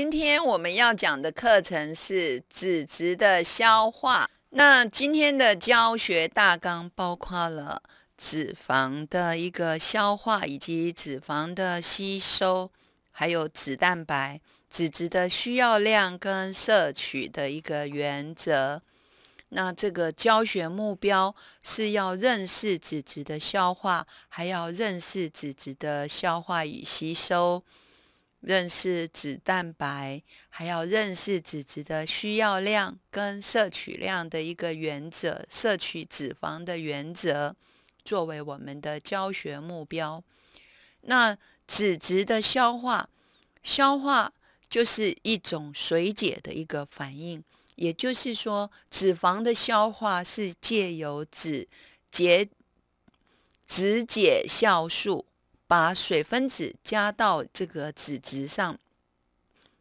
今天我们要讲的课程是脂质的消化。那今天的教学大纲包括了脂肪的一个消化，以及脂肪的吸收，还有脂蛋白、脂质的需要量跟摄取的一个原则。那这个教学目标是要认识脂质的消化，还要认识脂质的消化与吸收。认识脂蛋白，还要认识脂质的需要量跟摄取量的一个原则，摄取脂肪的原则，作为我们的教学目标。那脂质的消化，消化就是一种水解的一个反应，也就是说，脂肪的消化是借由脂解脂解酵素。把水分子加到这个脂质上、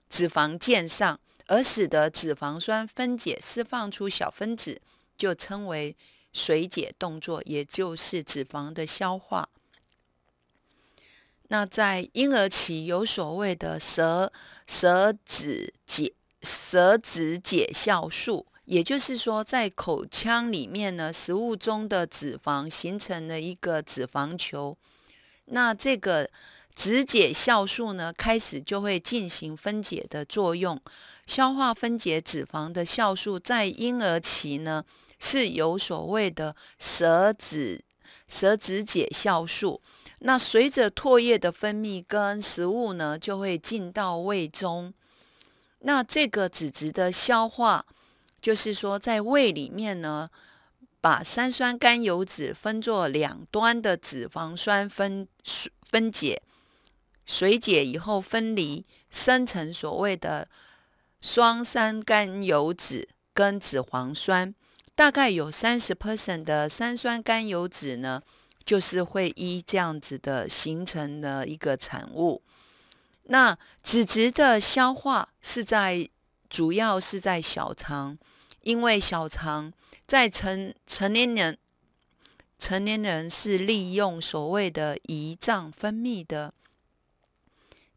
脂肪键上，而使得脂肪酸分解释放出小分子，就称为水解动作，也就是脂肪的消化。那在婴儿期有所谓的舌舌脂解舌脂解酵素，也就是说在口腔里面呢，食物中的脂肪形成了一个脂肪球。那这个脂解酵素呢，开始就会进行分解的作用，消化分解脂肪的酵素，在婴儿期呢是有所谓的舌脂舌脂解酵素。那随着唾液的分泌跟食物呢，就会进到胃中。那这个脂质的消化，就是说在胃里面呢。把三酸甘油酯分作两端的脂肪酸分分解水解以后分离生成所谓的双三甘油酯跟脂肪酸，大概有三十 percent 的三酸甘油脂呢，就是会依这样子的形成的一个产物。那脂质的消化是在主要是在小肠。因为小肠在成成年人，成年人是利用所谓的胰脏分泌的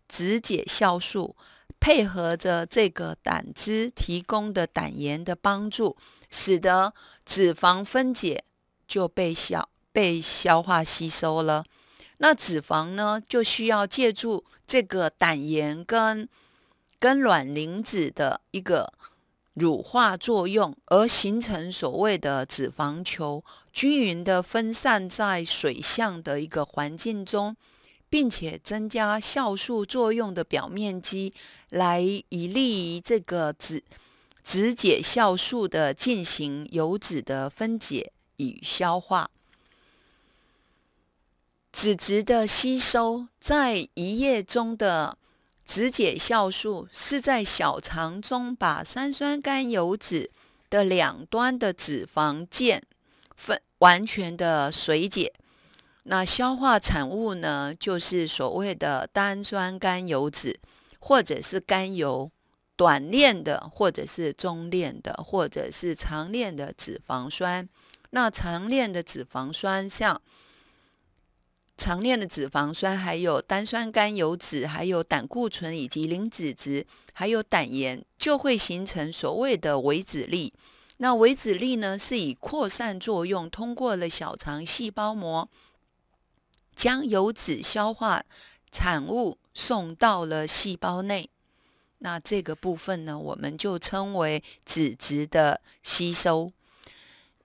脂解酵素，配合着这个胆汁提供的胆盐的帮助，使得脂肪分解就被消被消化吸收了。那脂肪呢，就需要借助这个胆盐跟跟卵磷脂的一个。乳化作用而形成所谓的脂肪球，均匀的分散在水相的一个环境中，并且增加酵素作用的表面积，来以利于这个脂脂解酵素的进行油脂的分解与消化，脂质的吸收在一液中的。止解酵素是在小肠中把三酸甘油酯的两端的脂肪键分完全的水解，那消化产物呢，就是所谓的单酸甘油酯，或者是甘油短链的，或者是中链的，或者是长链的脂肪酸。那长链的脂肪酸像。常链的脂肪酸，还有单酸甘油脂，还有胆固醇以及磷脂质，还有胆盐，就会形成所谓的微脂粒。那微脂粒呢，是以扩散作用通过了小肠细胞膜，将油脂消化产物送到了细胞内。那这个部分呢，我们就称为脂质的吸收。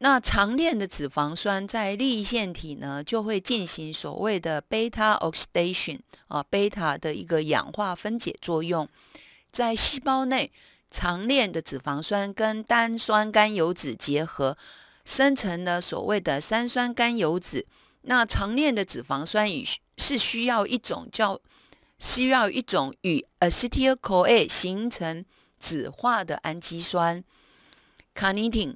那长链的脂肪酸在粒腺体呢，就会进行所谓的贝塔 oxidation 啊贝塔的一个氧化分解作用。在细胞内，长链的脂肪酸跟单酸甘油酯结合，生成了所谓的三酸甘油酯。那长链的脂肪酸与是需要一种叫需要一种与呃 cetyl coa 形成酯化的氨基酸 carnitine。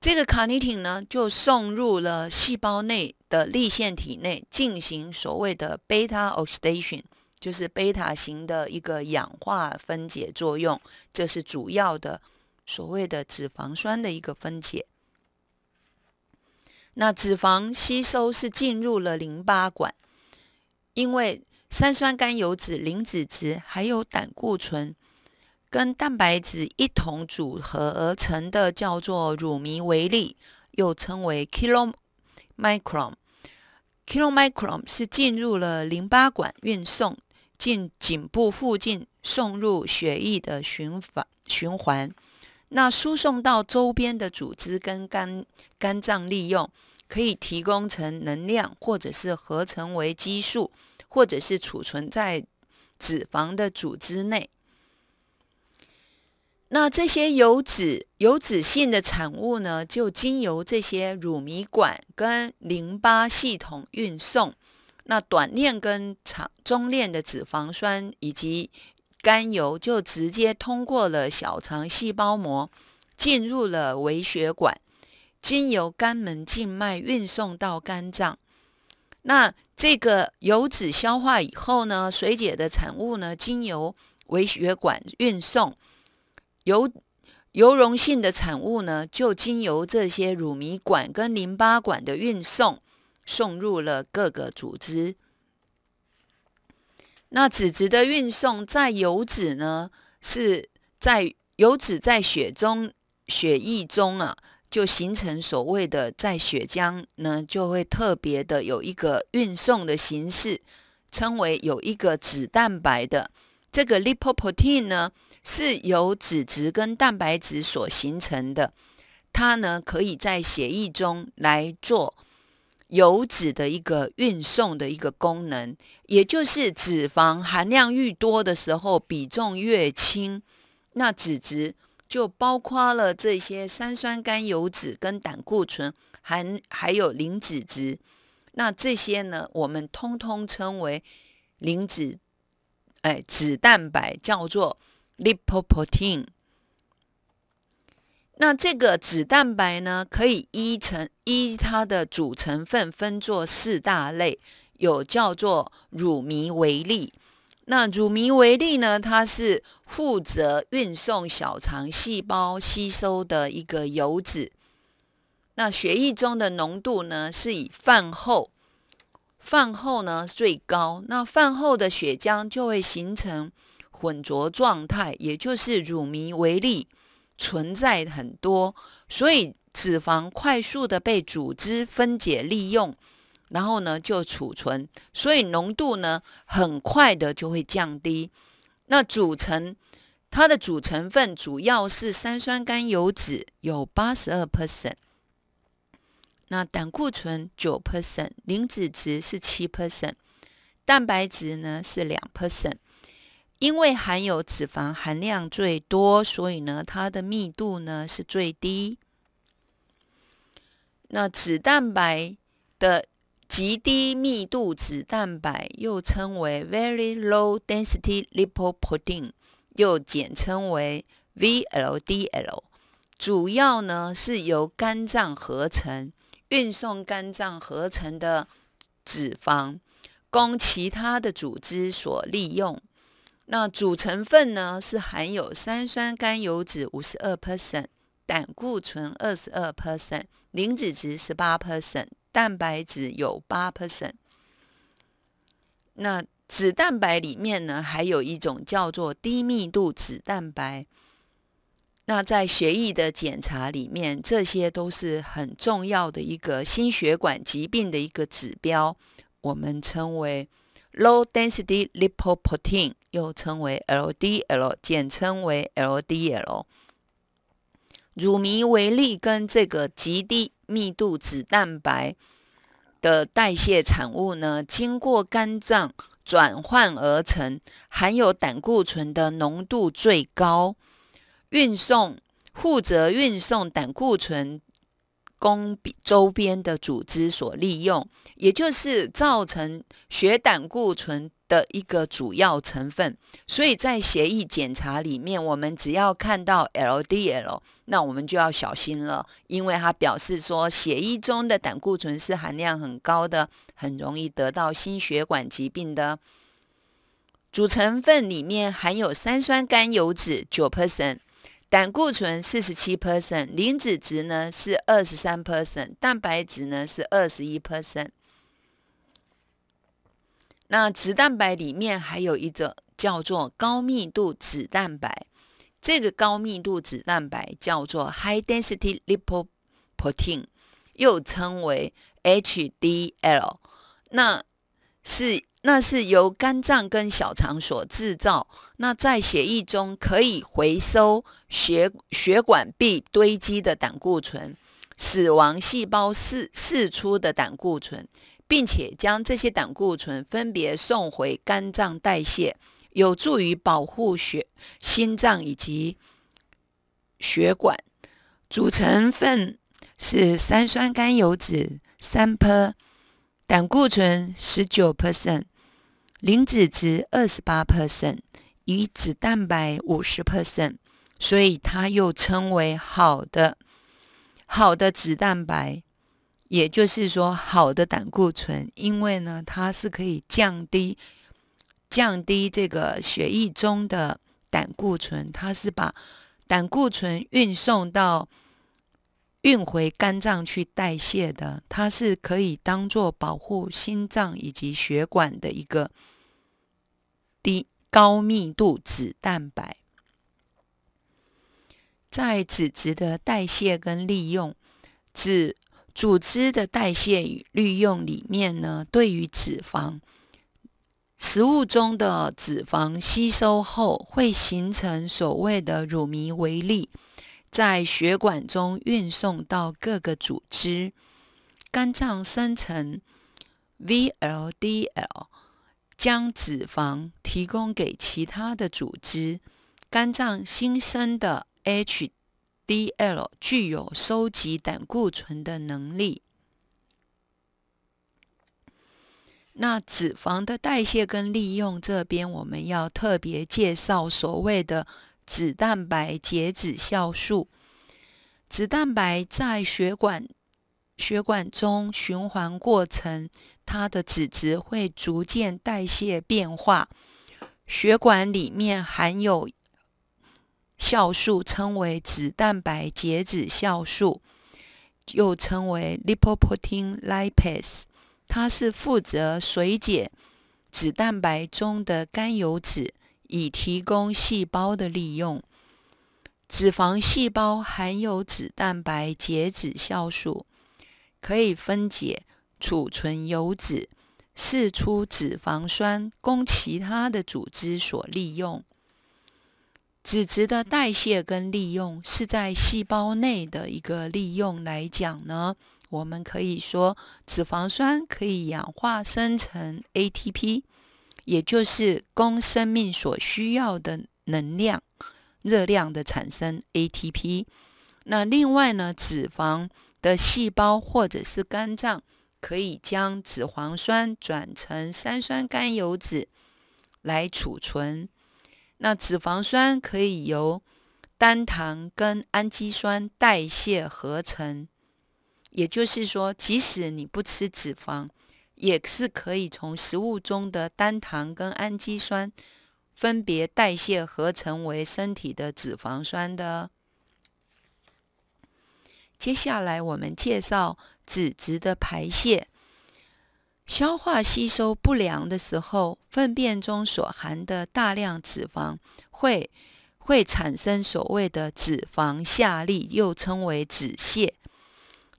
这个 carnitine 呢，就送入了细胞内的粒腺体内进行所谓的 beta oxidation，就是 beta 型的一个氧化分解作用。这是主要的，所谓的脂肪酸的一个分解。那脂肪吸收是进入了淋巴管，因为三酸甘油脂、磷脂质还有胆固醇。跟蛋白质一同组合而成的，叫做乳糜微粒，又称为 kilo microm。kilo microm 是进入了淋巴管，运送进颈部附近，送入血液的循环循环。那输送到周边的组织跟肝肝脏利用，可以提供成能量，或者是合成为激素，或者是储存在脂肪的组织内。那这些油脂、油脂性的产物呢，就经由这些乳糜管跟淋巴系统运送。那短链跟长、中链的脂肪酸以及甘油就直接通过了小肠细胞膜，进入了微血管，经由肝门静脉运送到肝脏。那这个油脂消化以后呢，水解的产物呢，经由微血管运送。油油溶性的产物呢，就经由这些乳糜管跟淋巴管的运送，送入了各个组织。那脂质的运送，在油脂呢，是在油脂在血中、血液中啊，就形成所谓的在血浆呢，就会特别的有一个运送的形式，称为有一个脂蛋白的。这个 lipoprotein 呢，是由脂质跟蛋白质所形成的，它呢可以在血液中来做油脂的一个运送的一个功能，也就是脂肪含量愈多的时候，比重越轻。那脂质就包括了这些三酸甘油脂跟胆固醇，含还有磷脂质，那这些呢，我们通通称为磷脂。哎，脂蛋白叫做 lipoprotein。那这个脂蛋白呢，可以依成依它的主成分分作四大类，有叫做乳糜为粒。那乳糜为粒呢，它是负责运送小肠细胞吸收的一个油脂。那血液中的浓度呢，是以饭后。饭后呢最高，那饭后的血浆就会形成混浊状态，也就是乳糜微粒存在很多，所以脂肪快速的被组织分解利用，然后呢就储存，所以浓度呢很快的就会降低。那组成它的主成分主要是三酸甘油酯，有八十二 percent。那胆固醇九 percent，磷脂值是七 percent，蛋白质呢是两 percent。因为含有脂肪含量最多，所以呢它的密度呢是最低。那脂蛋白的极低密度脂蛋白又称为 very low density lipoprotein，又简称为 VLDL，主要呢是由肝脏合成。运送肝脏合成的脂肪，供其他的组织所利用。那主成分呢是含有三酸甘油脂五十二 percent，胆固醇二十二 percent，磷脂质十八 percent，蛋白质有八 percent。那脂蛋白里面呢，还有一种叫做低密度脂蛋白。那在血液的检查里面，这些都是很重要的一个心血管疾病的一个指标，我们称为 low density lipoprotein，又称为 LDL，简称为 LDL。乳糜为粒跟这个极低密度脂蛋白的代谢产物呢，经过肝脏转换而成，含有胆固醇的浓度最高。运送负责运送胆固醇，供周边的组织所利用，也就是造成血胆固醇的一个主要成分。所以在血液检查里面，我们只要看到 LDL，那我们就要小心了，因为它表示说血液中的胆固醇是含量很高的，很容易得到心血管疾病的主成分里面含有三酸甘油脂九 p e s e o 胆固醇四十七 percent，磷脂值呢是二十三 percent，蛋白质呢是二十一 percent。那脂蛋白里面还有一种叫做高密度脂蛋白，这个高密度脂蛋白叫做 high density lipoprotein，又称为 HDL，那是。那是由肝脏跟小肠所制造。那在血液中可以回收血血管壁堆积的胆固醇，死亡细胞释释出的胆固醇，并且将这些胆固醇分别送回肝脏代谢，有助于保护血心脏以及血管。主成分是三酸甘油酯、三 p 胆固醇十九 percent，磷脂质二十八 percent，与脂蛋白五十 percent，所以它又称为好的好的脂蛋白，也就是说好的胆固醇，因为呢它是可以降低降低这个血液中的胆固醇，它是把胆固醇运送到。运回肝脏去代谢的，它是可以当做保护心脏以及血管的一个低高密度脂蛋白，在脂质的代谢跟利用、脂组织的代谢与利用里面呢，对于脂肪，食物中的脂肪吸收后会形成所谓的乳糜微粒。在血管中运送到各个组织，肝脏生成 VLDL，将脂肪提供给其他的组织。肝脏新生的 HDL 具有收集胆固醇的能力。那脂肪的代谢跟利用这边，我们要特别介绍所谓的。脂蛋白脂止酵素，脂蛋白在血管血管中循环过程，它的脂质会逐渐代谢变化。血管里面含有酵素，称为脂蛋白脂止酵素，又称为 lipoprotein lipase，它是负责水解脂蛋白中的甘油脂，以提供细胞的利用。脂肪细胞含有脂蛋白、解脂酵素，可以分解、储存油脂，释出脂肪酸供其他的组织所利用。脂质的代谢跟利用是在细胞内的一个利用来讲呢，我们可以说脂肪酸可以氧化生成 ATP。也就是供生命所需要的能量、热量的产生 ATP。那另外呢，脂肪的细胞或者是肝脏可以将脂肪酸转成三酸甘油脂来储存。那脂肪酸可以由单糖跟氨基酸代谢合成。也就是说，即使你不吃脂肪。也是可以从食物中的单糖跟氨基酸分别代谢合成为身体的脂肪酸的。接下来我们介绍脂质的排泄。消化吸收不良的时候，粪便中所含的大量脂肪会会产生所谓的脂肪下利，又称为脂泻。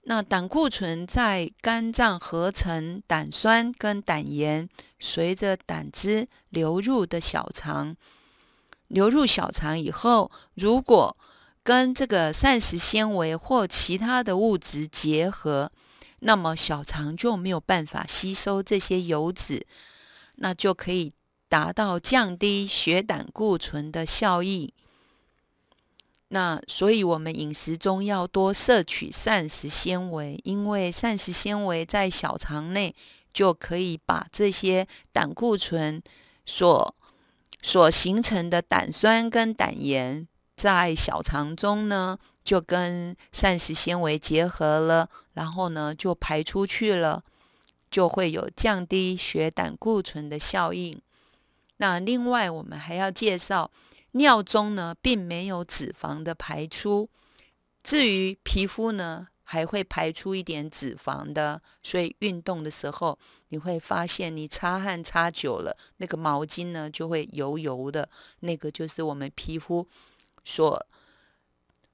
那胆固醇在肝脏合成胆酸跟胆盐，随着胆汁流入的小肠，流入小肠以后，如果跟这个膳食纤维或其他的物质结合，那么小肠就没有办法吸收这些油脂，那就可以达到降低血胆固醇的效益。那所以，我们饮食中要多摄取膳食纤维，因为膳食纤维在小肠内就可以把这些胆固醇所所形成的胆酸跟胆盐，在小肠中呢就跟膳食纤维结合了，然后呢就排出去了，就会有降低血胆固醇的效应。那另外，我们还要介绍。尿中呢并没有脂肪的排出，至于皮肤呢还会排出一点脂肪的，所以运动的时候你会发现你擦汗擦久了，那个毛巾呢就会油油的，那个就是我们皮肤所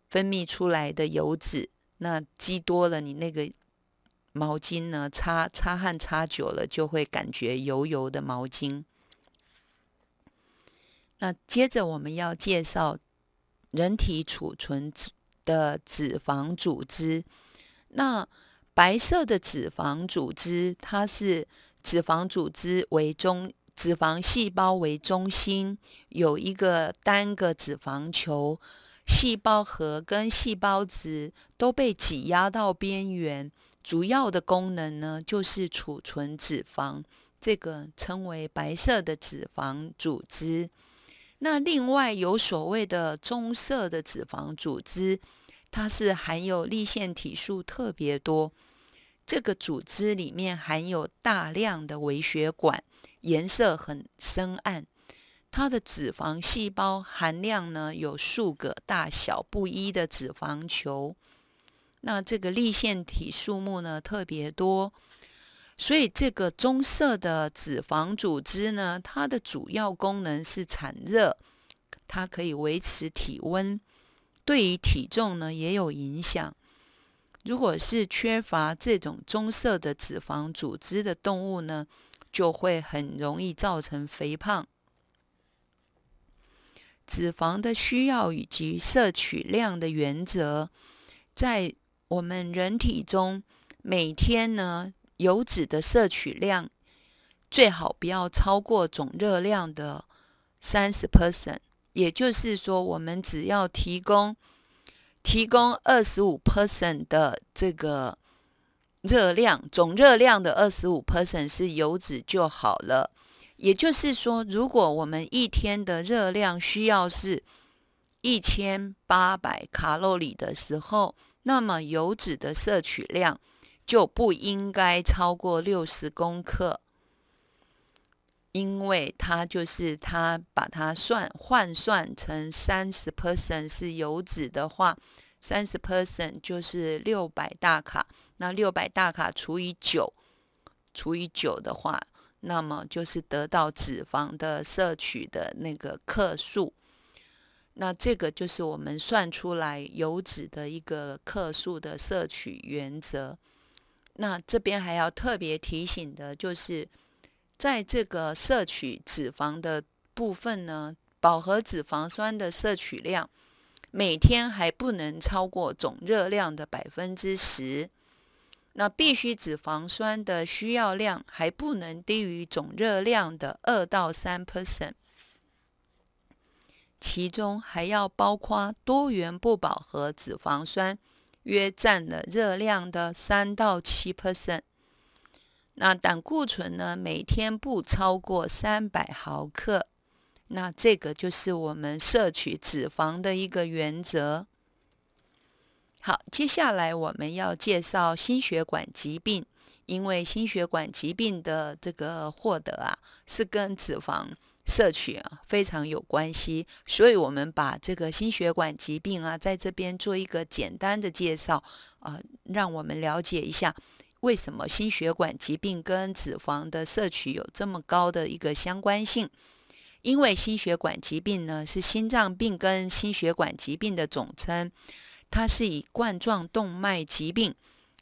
分泌出来的油脂，那积多了，你那个毛巾呢擦擦汗擦久了就会感觉油油的毛巾。那接着我们要介绍人体储存的脂肪组织。那白色的脂肪组织，它是脂肪组织为中脂肪细胞为中心，有一个单个脂肪球，细胞核跟细胞质都被挤压到边缘。主要的功能呢，就是储存脂肪，这个称为白色的脂肪组织。那另外有所谓的棕色的脂肪组织，它是含有粒线体数特别多，这个组织里面含有大量的微血管，颜色很深暗，它的脂肪细胞含量呢有数个大小不一的脂肪球，那这个粒线体数目呢特别多。所以，这个棕色的脂肪组织呢，它的主要功能是产热，它可以维持体温，对于体重呢也有影响。如果是缺乏这种棕色的脂肪组织的动物呢，就会很容易造成肥胖。脂肪的需要以及摄取量的原则，在我们人体中，每天呢。油脂的摄取量最好不要超过总热量的三十 percent，也就是说，我们只要提供提供二十五 percent 的这个热量，总热量的二十五 percent 是油脂就好了。也就是说，如果我们一天的热量需要是一千八百卡路里的时候，那么油脂的摄取量。就不应该超过六十公克，因为它就是它把它算换算成三十 percent 是油脂的话，三十 percent 就是六百大卡，那六百大卡除以九，除以九的话，那么就是得到脂肪的摄取的那个克数，那这个就是我们算出来油脂的一个克数的摄取原则。那这边还要特别提醒的就是，在这个摄取脂肪的部分呢，饱和脂肪酸的摄取量每天还不能超过总热量的百分之十。那必须脂肪酸的需要量还不能低于总热量的二到三 percent，其中还要包括多元不饱和脂肪酸。约占了热量的三到七 percent，那胆固醇呢，每天不超过三百毫克，那这个就是我们摄取脂肪的一个原则。好，接下来我们要介绍心血管疾病，因为心血管疾病的这个获得啊，是跟脂肪。摄取啊，非常有关系，所以我们把这个心血管疾病啊，在这边做一个简单的介绍，啊，让我们了解一下为什么心血管疾病跟脂肪的摄取有这么高的一个相关性。因为心血管疾病呢，是心脏病跟心血管疾病的总称，它是以冠状动脉疾病、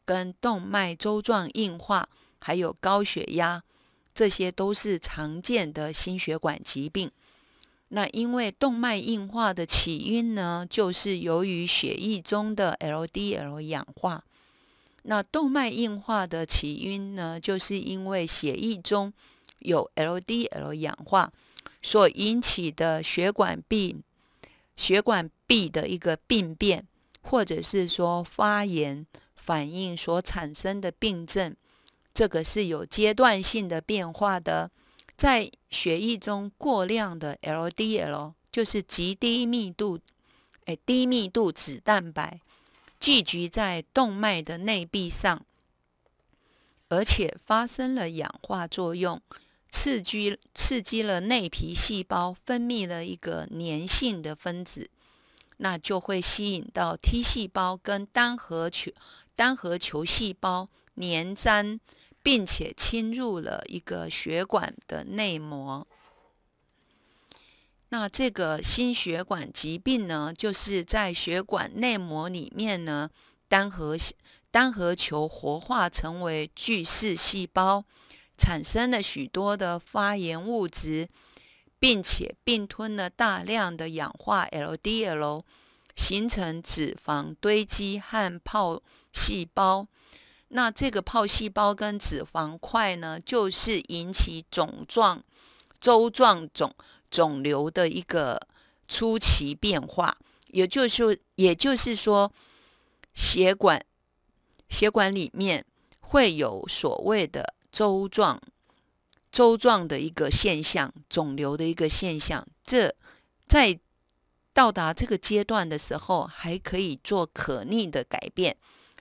跟动脉粥状硬化，还有高血压。这些都是常见的心血管疾病。那因为动脉硬化的起因呢，就是由于血液中的 LDL 氧化。那动脉硬化的起因呢，就是因为血液中有 LDL 氧化所引起的血管壁血管壁的一个病变，或者是说发炎反应所产生的病症。这个是有阶段性的变化的，在血液中过量的 LDL 就是极低密度，哎，低密度脂蛋白，聚集在动脉的内壁上，而且发生了氧化作用，刺激刺激了内皮细胞分泌了一个粘性的分子，那就会吸引到 T 细胞跟单核球单核球细胞粘粘。并且侵入了一个血管的内膜，那这个心血管疾病呢，就是在血管内膜里面呢，单核单核球活化成为巨噬细胞，产生了许多的发炎物质，并且并吞了大量的氧化 LDL，形成脂肪堆积和泡细胞。那这个泡细胞跟脂肪块呢，就是引起肿状、周状肿肿瘤的一个初期变化，也就是说，也就是说，血管血管里面会有所谓的周状、周状的一个现象，肿瘤的一个现象。这在到达这个阶段的时候，还可以做可逆的改变。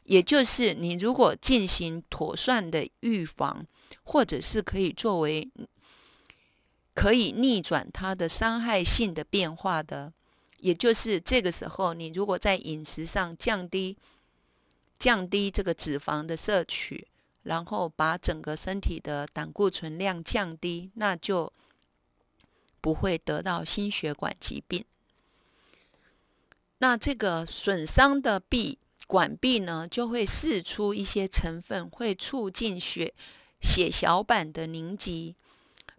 也就是你如果进行妥善的预防，或者是可以作为可以逆转它的伤害性的变化的，也就是这个时候，你如果在饮食上降低降低这个脂肪的摄取，然后把整个身体的胆固醇量降低，那就不会得到心血管疾病。那这个损伤的弊。管壁呢就会释出一些成分，会促进血血小板的凝集。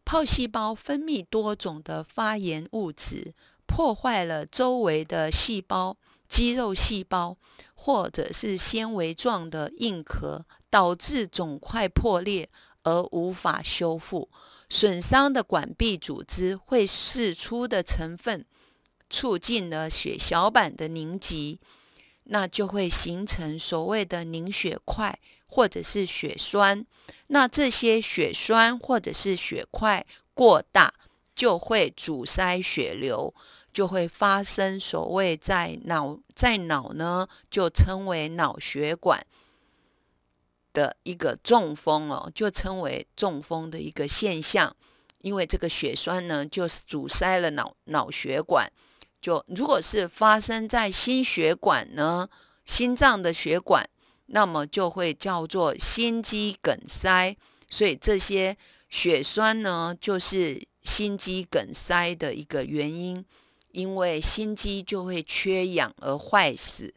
泡细胞分泌多种的发炎物质，破坏了周围的细胞、肌肉细胞或者是纤维状的硬壳，导致肿块破裂而无法修复。损伤的管壁组织会释出的成分，促进了血小板的凝集。那就会形成所谓的凝血块或者是血栓，那这些血栓或者是血块过大，就会阻塞血流，就会发生所谓在脑在脑呢，就称为脑血管的一个中风哦，就称为中风的一个现象，因为这个血栓呢，就阻塞了脑脑血管。就如果是发生在心血管呢，心脏的血管，那么就会叫做心肌梗塞。所以这些血栓呢，就是心肌梗塞的一个原因，因为心肌就会缺氧而坏死。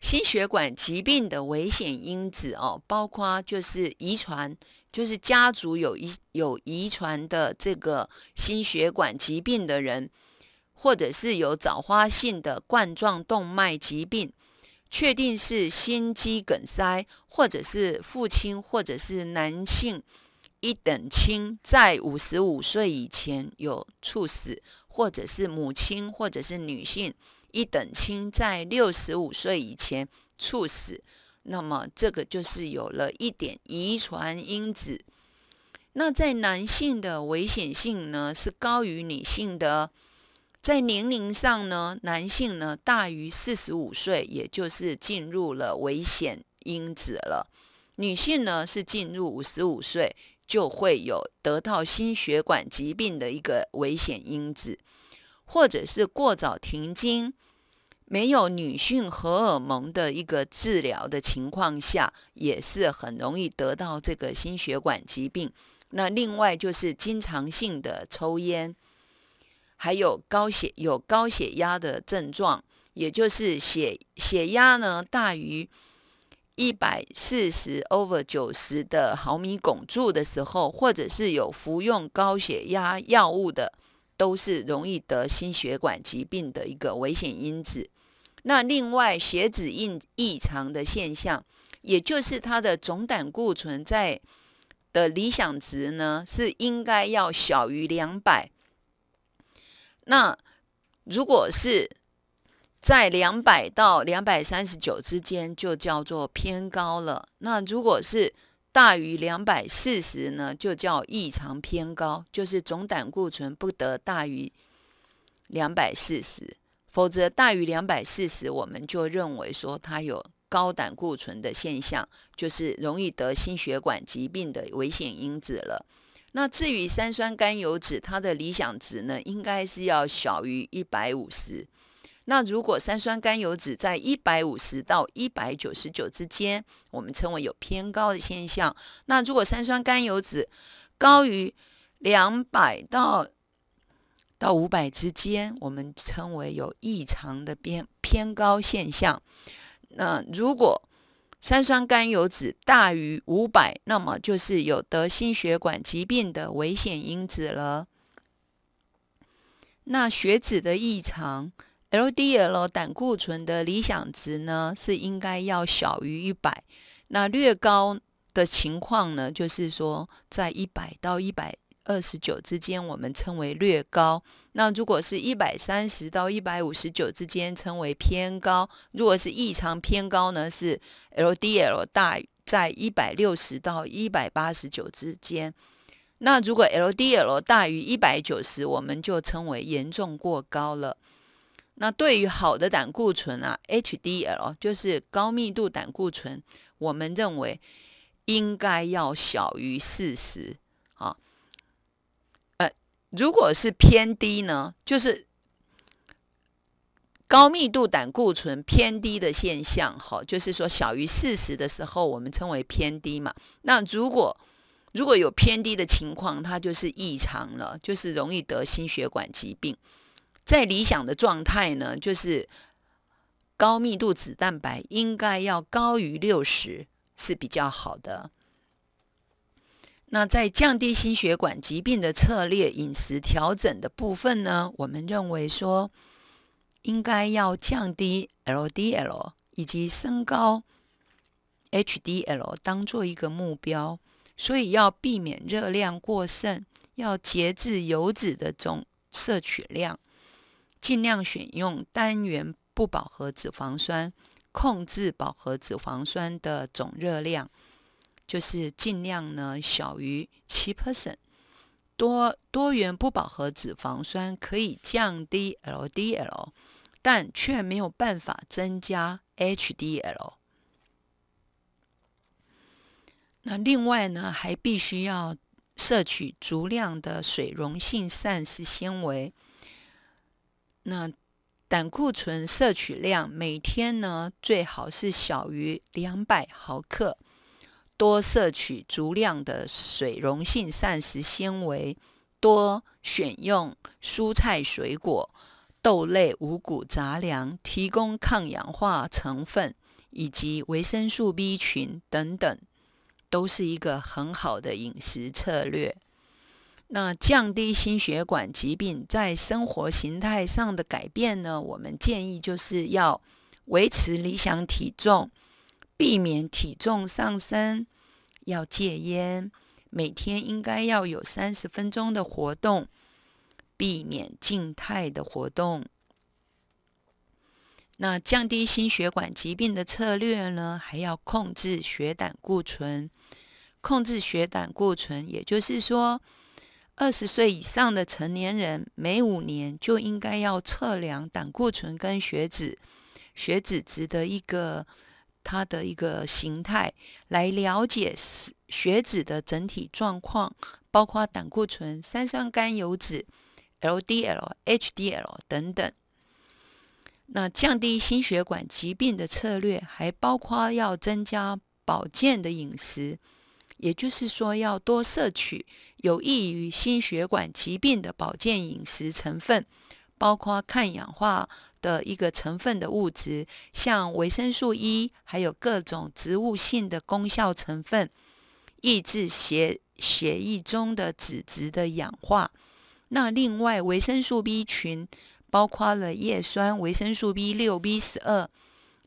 心血管疾病的危险因子哦，包括就是遗传。就是家族有一有遗传的这个心血管疾病的人，或者是有早发性的冠状动脉疾病，确定是心肌梗塞，或者是父亲或者是男性一等亲在五十五岁以前有猝死，或者是母亲或者是女性一等亲在六十五岁以前猝死。那么这个就是有了一点遗传因子。那在男性的危险性呢，是高于女性的。在年龄上呢，男性呢大于四十五岁，也就是进入了危险因子了。女性呢是进入五十五岁就会有得到心血管疾病的一个危险因子，或者是过早停经。没有女性荷尔蒙的一个治疗的情况下，也是很容易得到这个心血管疾病。那另外就是经常性的抽烟，还有高血有高血压的症状，也就是血血压呢大于一百四十 over 九十的毫米汞柱的时候，或者是有服用高血压药物的，都是容易得心血管疾病的一个危险因子。那另外血脂异异常的现象，也就是它的总胆固醇在的理想值呢，是应该要小于两百。那如果是，在两百到两百三十九之间，就叫做偏高了。那如果是大于两百四十呢，就叫异常偏高，就是总胆固醇不得大于两百四十。否则大于两百四十，我们就认为说它有高胆固醇的现象，就是容易得心血管疾病的危险因子了。那至于三酸甘油脂，它的理想值呢，应该是要小于一百五十。那如果三酸甘油脂在一百五十到一百九十九之间，我们称为有偏高的现象。那如果三酸甘油脂高于两百到到五百之间，我们称为有异常的偏偏高现象。那如果三酸甘油脂大于五百，那么就是有得心血管疾病的危险因子了。那血脂的异常，LDL 胆固醇的理想值呢是应该要小于一百。那略高的情况呢，就是说在一百到一百。二十九之间，我们称为略高。那如果是一百三十到一百五十九之间，称为偏高。如果是异常偏高呢？是 LDL 大于在一百六十到一百八十九之间。那如果 LDL 大于一百九十，我们就称为严重过高了。那对于好的胆固醇啊，HDL 就是高密度胆固醇，我们认为应该要小于四十啊。如果是偏低呢，就是高密度胆固醇偏低的现象。哈，就是说小于四十的时候，我们称为偏低嘛。那如果如果有偏低的情况，它就是异常了，就是容易得心血管疾病。在理想的状态呢，就是高密度脂蛋白应该要高于六十是比较好的。那在降低心血管疾病的策略饮食调整的部分呢？我们认为说，应该要降低 LDL 以及升高 HDL 当做一个目标，所以要避免热量过剩，要节制油脂的总摄取量，尽量选用单元不饱和脂肪酸，控制饱和脂肪酸的总热量。就是尽量呢小于七 percent，多多元不饱和脂肪酸可以降低 LDL，但却没有办法增加 HDL。那另外呢，还必须要摄取足量的水溶性膳食纤维。那胆固醇摄取量每天呢，最好是小于两百毫克。多摄取足量的水溶性膳食纤维，多选用蔬菜、水果、豆类、五谷杂粮，提供抗氧化成分以及维生素 B 群等等，都是一个很好的饮食策略。那降低心血管疾病在生活形态上的改变呢？我们建议就是要维持理想体重。避免体重上升，要戒烟，每天应该要有三十分钟的活动，避免静态的活动。那降低心血管疾病的策略呢？还要控制血胆固醇，控制血胆固醇，也就是说，二十岁以上的成年人每五年就应该要测量胆固醇跟血脂，血脂值得一个。它的一个形态来了解血脂的整体状况，包括胆固醇、三酸甘油酯、LDL、HDL 等等。那降低心血管疾病的策略还包括要增加保健的饮食，也就是说要多摄取有益于心血管疾病的保健饮食成分。包括抗氧化的一个成分的物质，像维生素 E，还有各种植物性的功效成分，抑制血血液中的脂质的氧化。那另外维生素 B 群，包括了叶酸、维生素 B 六、B 十二，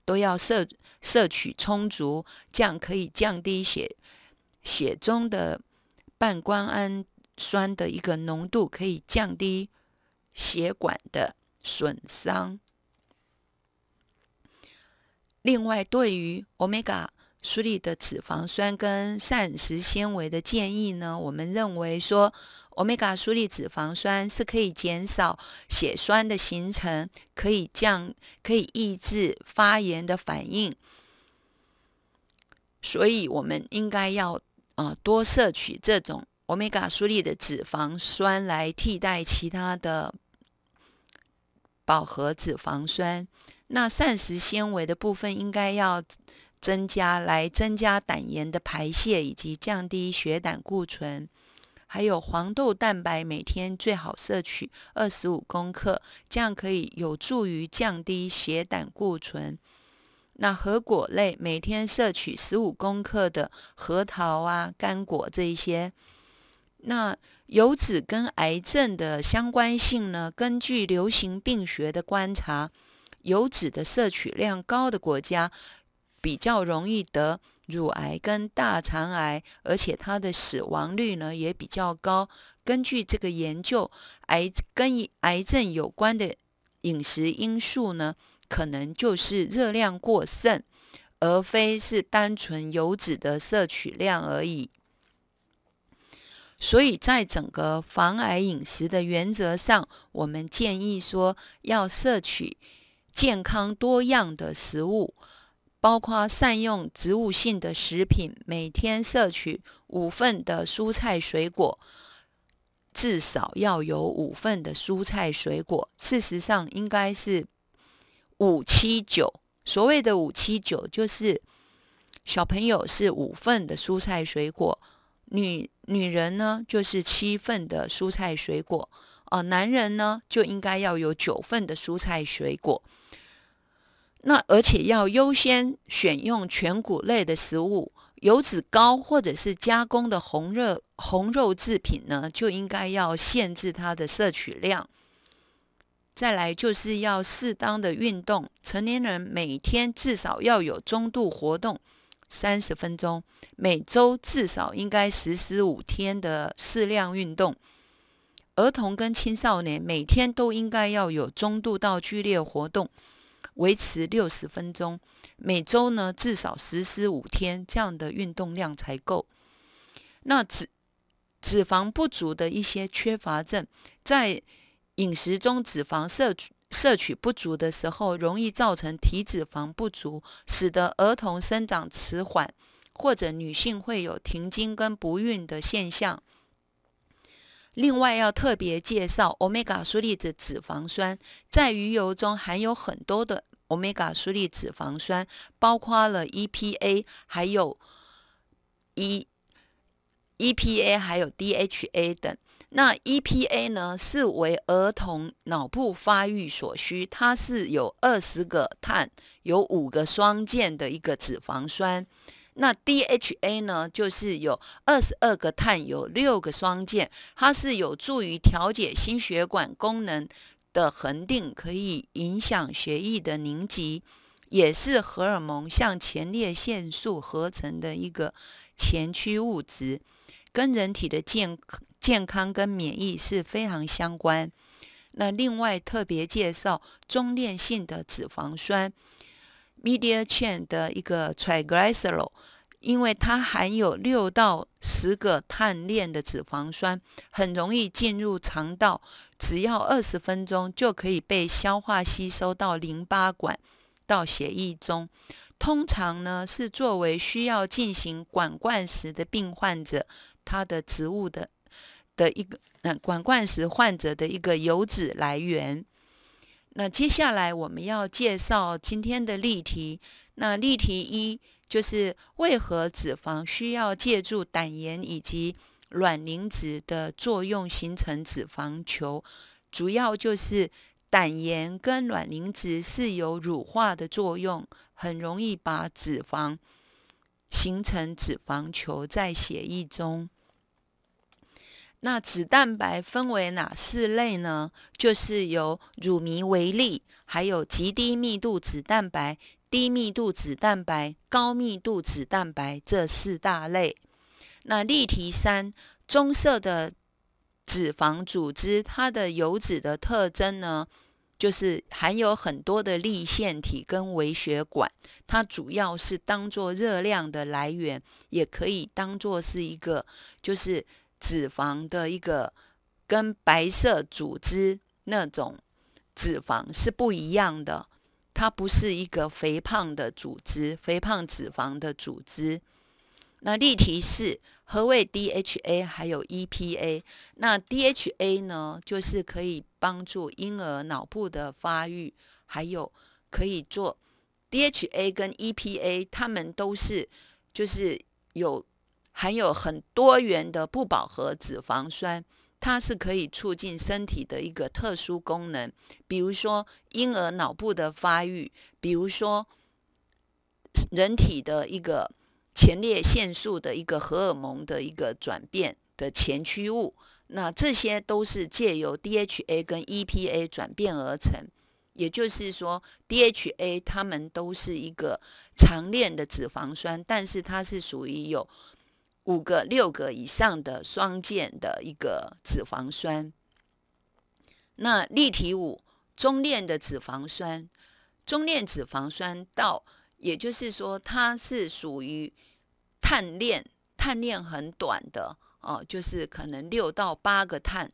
都要摄摄取充足，这样可以降低血血中的半胱氨酸的一个浓度，可以降低。血管的损伤。另外，对于欧米伽苏利的脂肪酸跟膳食纤维的建议呢，我们认为说，欧米伽苏利脂肪酸是可以减少血栓的形成，可以降，可以抑制发炎的反应。所以，我们应该要呃多摄取这种欧米伽苏利的脂肪酸来替代其他的。饱和脂肪酸，那膳食纤维的部分应该要增加，来增加胆盐的排泄以及降低血胆固醇。还有黄豆蛋白，每天最好摄取二十五公克，这样可以有助于降低血胆固醇。那核果类，每天摄取十五公克的核桃啊、干果这一些，那。油脂跟癌症的相关性呢？根据流行病学的观察，油脂的摄取量高的国家比较容易得乳癌跟大肠癌，而且它的死亡率呢也比较高。根据这个研究，癌跟癌症有关的饮食因素呢，可能就是热量过剩，而非是单纯油脂的摄取量而已。所以在整个防癌饮食的原则上，我们建议说要摄取健康多样的食物，包括善用植物性的食品，每天摄取五份的蔬菜水果，至少要有五份的蔬菜水果。事实上，应该是五七九。所谓的五七九，就是小朋友是五份的蔬菜水果，女。女人呢，就是七份的蔬菜水果，哦，男人呢就应该要有九份的蔬菜水果。那而且要优先选用全谷类的食物，油脂高或者是加工的红热红肉制品呢，就应该要限制它的摄取量。再来就是要适当的运动，成年人每天至少要有中度活动。三十分钟，每周至少应该实施五天的适量运动。儿童跟青少年每天都应该要有中度到剧烈活动，维持六十分钟，每周呢至少实施五天这样的运动量才够。那脂脂肪不足的一些缺乏症，在饮食中脂肪摄取。摄取不足的时候，容易造成体脂肪不足，使得儿童生长迟缓，或者女性会有停经跟不孕的现象。另外，要特别介绍欧米伽苏粒子脂肪酸，在鱼油中含有很多的欧米伽苏粒子脂肪酸，包括了 EPA，还有 E EPA，还有 DHA 等。那 EPA 呢是为儿童脑部发育所需，它是有二十个碳、有五个双键的一个脂肪酸。那 DHA 呢就是有二十二个碳、有六个双键，它是有助于调节心血管功能的恒定，可以影响血液的凝集，也是荷尔蒙向前列腺素合成的一个前驱物质，跟人体的健康。健康跟免疫是非常相关。那另外特别介绍中链性的脂肪酸 m e d i a chain） 的一个 triglycerol，因为它含有六到十个碳链的脂肪酸，很容易进入肠道，只要二十分钟就可以被消化吸收到淋巴管到血液中。通常呢是作为需要进行管灌时的病患者他的植物的。的一个嗯，管管石患者的一个油脂来源。那接下来我们要介绍今天的例题。那例题一就是为何脂肪需要借助胆盐以及卵磷脂的作用形成脂肪球？主要就是胆盐跟卵磷脂是有乳化的作用，很容易把脂肪形成脂肪球在血液中。那脂蛋白分为哪四类呢？就是由乳糜为例，还有极低密度脂蛋白、低密度脂蛋白、高密度脂蛋白这四大类。那例题三，棕色的脂肪组织，它的油脂的特征呢，就是含有很多的粒线体跟微血管，它主要是当做热量的来源，也可以当做是一个就是。脂肪的一个跟白色组织那种脂肪是不一样的，它不是一个肥胖的组织，肥胖脂肪的组织。那例题四，何为 DHA 还有 EPA？那 DHA 呢，就是可以帮助婴儿脑部的发育，还有可以做 DHA 跟 EPA，它们都是就是有。含有很多元的不饱和脂肪酸，它是可以促进身体的一个特殊功能，比如说婴儿脑部的发育，比如说人体的一个前列腺素的一个荷尔蒙的一个转变的前驱物，那这些都是借由 DHA 跟 EPA 转变而成。也就是说，DHA 它们都是一个常链的脂肪酸，但是它是属于有。五个、六个以上的双键的一个脂肪酸。那例题五中链的脂肪酸，中链脂肪酸到，也就是说它是属于碳链，碳链很短的哦，就是可能六到八个碳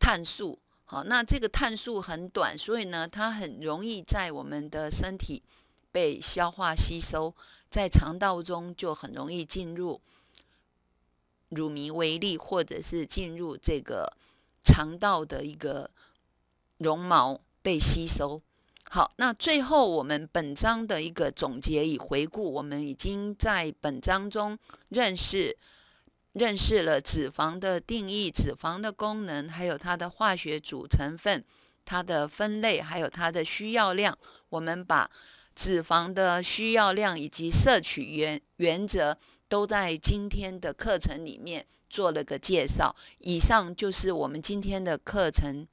碳数好，那这个碳数很短，所以呢，它很容易在我们的身体被消化吸收，在肠道中就很容易进入。乳糜微粒，或者是进入这个肠道的一个绒毛被吸收。好，那最后我们本章的一个总结与回顾，我们已经在本章中认识认识了脂肪的定义、脂肪的功能，还有它的化学组成分、它的分类，还有它的需要量。我们把脂肪的需要量以及摄取原原则。都在今天的课程里面做了个介绍。以上就是我们今天的课程。